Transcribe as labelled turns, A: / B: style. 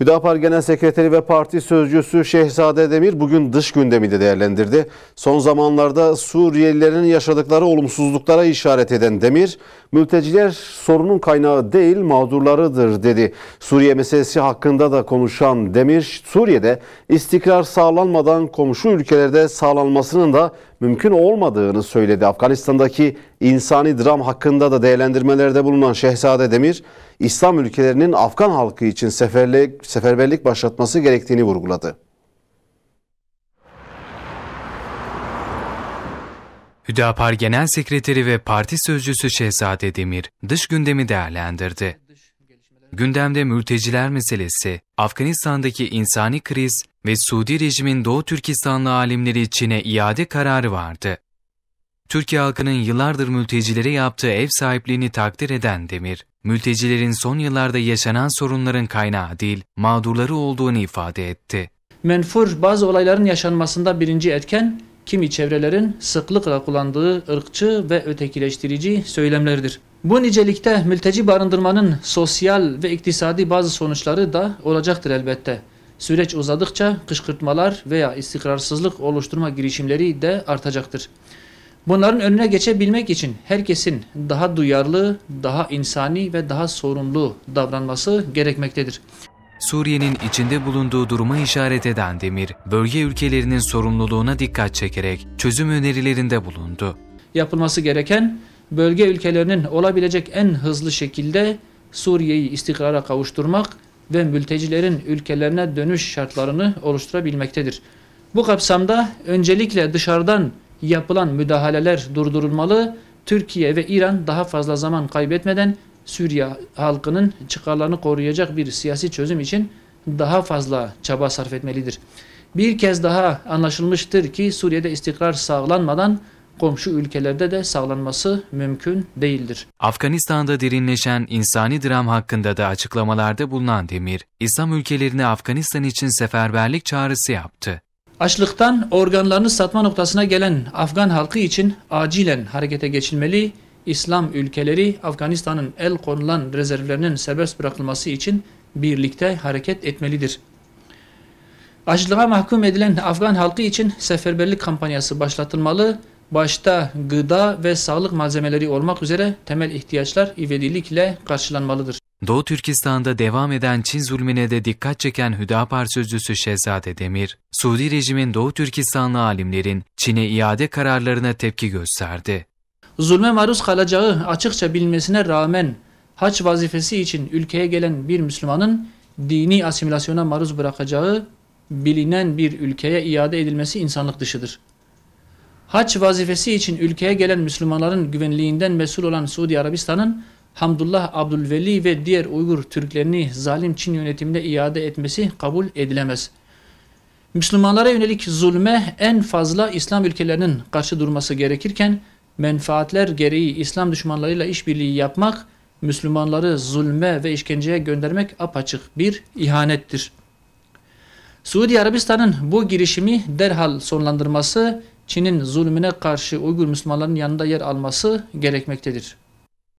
A: Hüdapar Genel Sekreteri ve Parti Sözcüsü Şehzade Demir bugün dış gündemi de değerlendirdi. Son zamanlarda Suriyelilerin yaşadıkları olumsuzluklara işaret eden Demir, mülteciler sorunun kaynağı değil mağdurlarıdır dedi. Suriye meselesi hakkında da konuşan Demir, Suriye'de istikrar sağlanmadan komşu ülkelerde sağlanmasının da mümkün olmadığını söyledi. Afganistan'daki insani dram hakkında da değerlendirmelerde bulunan Şehzade Demir, İslam ülkelerinin Afgan halkı için seferlik, seferberlik başlatması gerektiğini vurguladı.
B: Hüdapar Genel Sekreteri ve Parti Sözcüsü Şehzade Demir, dış gündemi değerlendirdi. Gündemde mülteciler meselesi, Afganistan'daki insani kriz ve Suudi rejimin Doğu Türkistanlı alimleri Çin'e iade kararı vardı. Türkiye halkının yıllardır mültecilere yaptığı ev sahipliğini takdir eden Demir, mültecilerin son yıllarda yaşanan sorunların kaynağı değil, mağdurları olduğunu ifade etti.
C: Menfur bazı olayların yaşanmasında birinci etken kimi çevrelerin sıklıkla kullandığı ırkçı ve ötekileştirici söylemlerdir. Bu nicelikte mülteci barındırmanın sosyal ve iktisadi bazı sonuçları da olacaktır elbette. Süreç uzadıkça kışkırtmalar veya istikrarsızlık oluşturma girişimleri de artacaktır. Bunların önüne geçebilmek için herkesin daha duyarlı, daha insani ve daha sorumlu davranması gerekmektedir.
B: Suriye'nin içinde bulunduğu duruma işaret eden Demir, bölge ülkelerinin sorumluluğuna dikkat çekerek çözüm önerilerinde bulundu.
C: Yapılması gereken bölge ülkelerinin olabilecek en hızlı şekilde Suriye'yi istikrara kavuşturmak ve mültecilerin ülkelerine dönüş şartlarını oluşturabilmektedir. Bu kapsamda öncelikle dışarıdan yapılan müdahaleler durdurulmalı, Türkiye ve İran daha fazla zaman kaybetmeden Suriye halkının çıkarlarını koruyacak bir siyasi çözüm için daha fazla çaba sarf etmelidir. Bir kez daha anlaşılmıştır ki Suriye'de istikrar sağlanmadan komşu ülkelerde de sağlanması mümkün değildir.
B: Afganistan'da derinleşen insani dram hakkında da açıklamalarda bulunan Demir, İslam ülkelerine Afganistan için seferberlik çağrısı yaptı.
C: Açlıktan organlarını satma noktasına gelen Afgan halkı için acilen harekete geçilmeli, İslam ülkeleri Afganistan'ın el konulan rezervlerinin serbest bırakılması için birlikte hareket etmelidir. Açlığa mahkum edilen Afgan halkı için seferberlik kampanyası başlatılmalı, başta gıda ve sağlık malzemeleri olmak üzere temel ihtiyaçlar ivedilikle karşılanmalıdır.
B: Doğu Türkistan'da devam eden Çin zulmüne de dikkat çeken Hüdapar sözcüsü Şehzade Demir, Suudi rejimin Doğu Türkistanlı alimlerin Çin'e iade kararlarına tepki gösterdi.
C: Zulme maruz kalacağı açıkça bilmesine rağmen haç vazifesi için ülkeye gelen bir Müslümanın dini asimilasyona maruz bırakacağı bilinen bir ülkeye iade edilmesi insanlık dışıdır haç vazifesi için ülkeye gelen Müslümanların güvenliğinden mesul olan Suudi Arabistan'ın Hamdullah Abdülveli ve diğer Uygur Türklerini zalim Çin yönetimine iade etmesi kabul edilemez. Müslümanlara yönelik zulme en fazla İslam ülkelerinin karşı durması gerekirken menfaatler gereği İslam düşmanlarıyla işbirliği yapmak, Müslümanları zulme ve işkenceye göndermek apaçık bir ihanettir. Suudi Arabistan'ın bu girişimi derhal sonlandırması Çin'in zulmüne karşı Uygur Müslümanların yanında yer alması gerekmektedir.